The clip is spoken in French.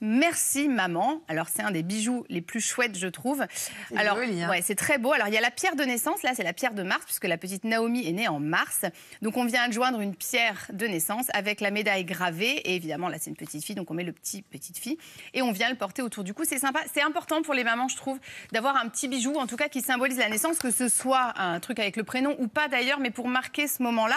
Merci maman. Alors c'est un des bijoux les plus chouettes je trouve. Alors hein. ouais, c'est très beau. Alors il y a la pierre de naissance là, c'est la pierre de Mars puisque la petite Naomi est née en mars. Donc on vient joindre une pierre de naissance avec la médaille gravée et évidemment là c'est une petite fille donc on met le petit petite fille et on vient le porter autour du cou. C'est sympa, c'est important pour les mamans je trouve d'avoir un petit bijou en tout cas qui symbolise la naissance que ce soit un truc avec le prénom ou pas d'ailleurs mais pour marquer ce moment-là